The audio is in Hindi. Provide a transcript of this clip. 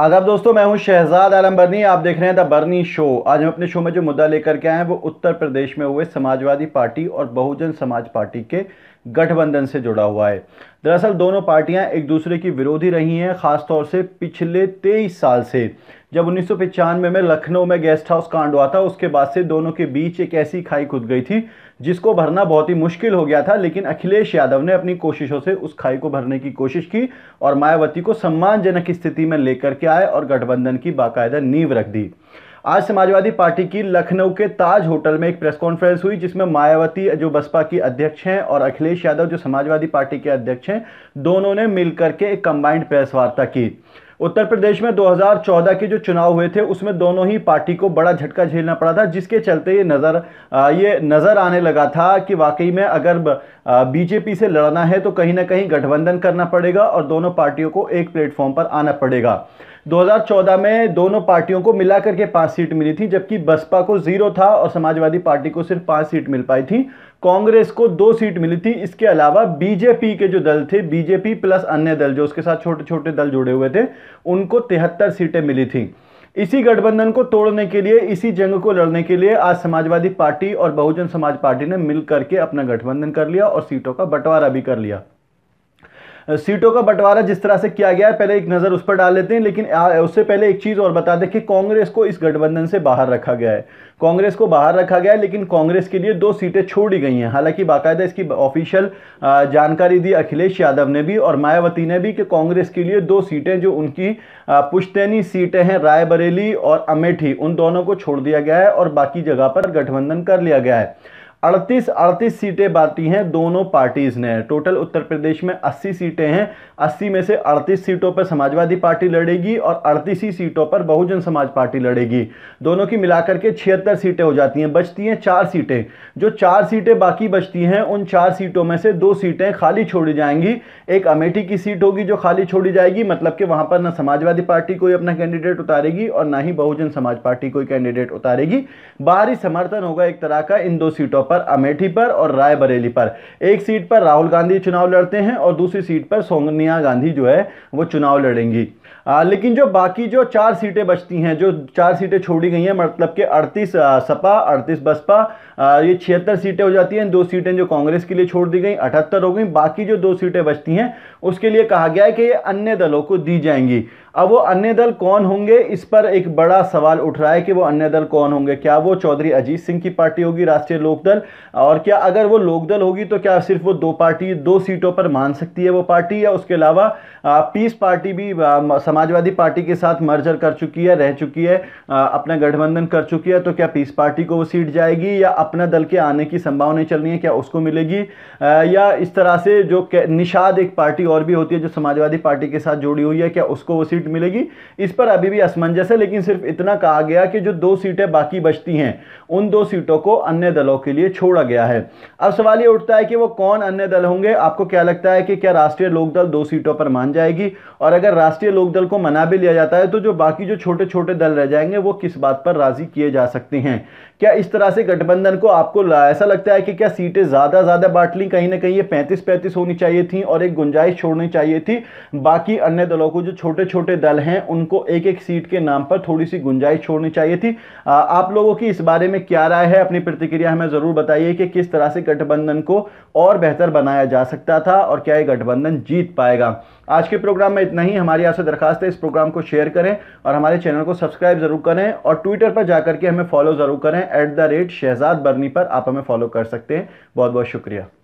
आदाब दोस्तों मैं हूं शहजाद आलम बर्नी आप देख रहे हैं द बर्नी शो आज हम अपने शो में जो मुद्दा लेकर के आए हैं वो उत्तर प्रदेश में हुए समाजवादी पार्टी और बहुजन समाज पार्टी के गठबंधन से जुड़ा हुआ है दरअसल दोनों पार्टियां एक दूसरे की विरोधी रही हैं ख़ासतौर से पिछले तेईस साल से जब उन्नीस में लखनऊ में गेस्ट हाउस कांड हुआ था उसके बाद से दोनों के बीच एक ऐसी खाई खुद गई थी जिसको भरना बहुत ही मुश्किल हो गया था लेकिन अखिलेश यादव ने अपनी कोशिशों से उस खाई को भरने की कोशिश की और मायावती को सम्मानजनक स्थिति में लेकर के आए और गठबंधन की बाकायदा नींव रख दी आज समाजवादी पार्टी की लखनऊ के ताज होटल में एक प्रेस कॉन्फ्रेंस हुई जिसमें मायावती जो बसपा की अध्यक्ष हैं और अखिलेश यादव जो समाजवादी पार्टी के अध्यक्ष हैं दोनों ने मिलकर के एक कंबाइंड प्रेस वार्ता की उत्तर प्रदेश में 2014 के जो चुनाव हुए थे उसमें दोनों ही पार्टी को बड़ा झटका झेलना पड़ा था जिसके चलते ये नज़र ये नज़र आने लगा था कि वाकई में अगर बीजेपी से लड़ना है तो कहीं ना कहीं गठबंधन करना पड़ेगा और दोनों पार्टियों को एक प्लेटफॉर्म पर आना पड़ेगा 2014 में दोनों पार्टियों को मिलाकर के पांच सीट मिली थी जबकि बसपा को जीरो था और समाजवादी पार्टी को सिर्फ पांच सीट मिल पाई थी कांग्रेस को दो सीट मिली थी इसके अलावा बीजेपी के जो दल थे बीजेपी प्लस अन्य दल जो उसके साथ छोटे छोटे दल जुड़े हुए थे उनको तिहत्तर सीटें मिली थी इसी गठबंधन को तोड़ने के लिए इसी जंग को लड़ने के लिए आज समाजवादी पार्टी और बहुजन समाज पार्टी ने मिल करके अपना गठबंधन कर लिया और सीटों का बंटवारा भी कर लिया सीटों का बंटवारा जिस तरह से किया गया है पहले एक नज़र उस पर डाल लेते हैं लेकिन उससे पहले एक चीज़ और बता दें कि कांग्रेस को इस गठबंधन से बाहर रखा गया है कांग्रेस को बाहर रखा गया है लेकिन कांग्रेस के लिए दो सीटें छोड़ी गई हैं हालांकि बाकायदा इसकी ऑफिशियल जानकारी दी अखिलेश यादव ने भी और मायावती ने भी कि कांग्रेस के लिए दो सीटें जो उनकी पुश्तैनी सीटें हैं रायबरेली और अमेठी उन दोनों को छोड़ दिया गया है और बाकी जगह पर गठबंधन कर लिया गया है अड़तीस अड़तीस सीटें बांटी हैं दोनों पार्टीज़ ने टोटल उत्तर प्रदेश में 80 सीटें हैं 80 में से 38 सीटों पर समाजवादी पार्टी लड़ेगी और अड़तीस ही सीटों पर बहुजन समाज पार्टी लड़ेगी दोनों की मिलाकर के छिहत्तर सीटें हो जाती हैं बचती हैं चार सीटें जो चार सीटें बाकी बचती हैं उन चार सीटों में से दो सीटें खाली छोड़ी जाएंगी एक अमेठी की सीट होगी जो खाली छोड़ी जाएगी मतलब कि वहाँ पर ना समाजवादी पार्टी कोई अपना कैंडिडेट उतारेगी और ना ही बहुजन समाज पार्टी कोई कैंडिडेट उतारेगी बाहरी समर्थन होगा एक तरह का इन दो सीटों पर पर अमेठी पर और रायबरेली पर एक सीट पर राहुल गांधी चुनाव लड़ते हैं और दूसरी सीट पर सोनिया गांधी जो है वो चुनाव लड़ेंगी आ, लेकिन जो बाकी जो चार सीटें बचती हैं जो चार सीटें छोड़ी गई हैं मतलब कि 38 सपा 38 बसपा ये छिहत्तर सीटें हो जाती हैं दो सीटें जो कांग्रेस के लिए छोड़ दी गई अठहत्तर हो गई बाकी जो दो सीटें बचती हैं उसके लिए कहा गया है कि ये अन्य दलों को दी जाएंगी अब वो अन्य दल कौन होंगे इस पर एक बड़ा सवाल उठ रहा है कि वो अन्य दल कौन होंगे क्या वो चौधरी अजीत सिंह की पार्टी होगी राष्ट्रीय लोकदल और क्या अगर वो लोकदल होगी तो क्या सिर्फ वो दो पार्टी दो सीटों पर मान सकती है वो पार्टी या उसके अलावा पीस पार्टी भी समाजवादी पार्टी के साथ मर्जर कर चुकी है रह चुकी है अपना गठबंधन कर चुकी है तो क्या पीस पार्टी को वो सीट जाएगी या अपना दल के आने की संभावनाएं चल रही हैं क्या उसको मिलेगी या इस तरह से जो निषाद एक पार्टी और भी होती है जो समाजवादी पार्टी के साथ जुड़ी हुई है क्या उसको वो सीट मिलेगी इस पर अभी भी असमंजस है लेकिन सिर्फ इतना कहा गया कि जो दो सीटें बाकी बचती हैं उन दो सीटों को अन्य दलों के लिए छोड़ा गया है अब सवाल ये उठता है कि वो कौन अन्य दल होंगे आपको क्या लगता है कि क्या राष्ट्रीय लोकदल दो सीटों पर मान जाएगी और अगर राष्ट्रीय लोकदल को मना भी लिया जाता है तो जो बाकी जो छोटे छोटे दल रह जाएंगे वो किस बात पर राजी किए जा सकते हैं क्या इस तरह से गठबंधन को आपको ऐसा लगता है कि क्या सीटें ज़्यादा ज़्यादा बांट ली कहीं ना कहीं ये पैंतीस पैंतीस होनी चाहिए थी और एक गुंजाइश छोड़नी चाहिए थी बाकी अन्य दलों को जो छोटे छोटे दल हैं उनको एक एक सीट के नाम पर थोड़ी सी गुंजाइश छोड़नी चाहिए थी आप लोगों की इस बारे में क्या राय है अपनी प्रतिक्रिया हमें ज़रूर बताइए कि किस तरह से गठबंधन को और बेहतर बनाया जा सकता था और क्या ये गठबंधन जीत पाएगा आज के प्रोग्राम में इतना ही हमारी आपसे दरखास्त है इस प्रोग्राम को शेयर करें और हमारे चैनल को सब्सक्राइब ज़रूर करें और ट्विटर पर जाकर के हमें फॉलो ज़रूर करें at the rate Shahzad Barni पर आप हमें फॉलो कर सकते हैं बहुत बहुत शुक्रिया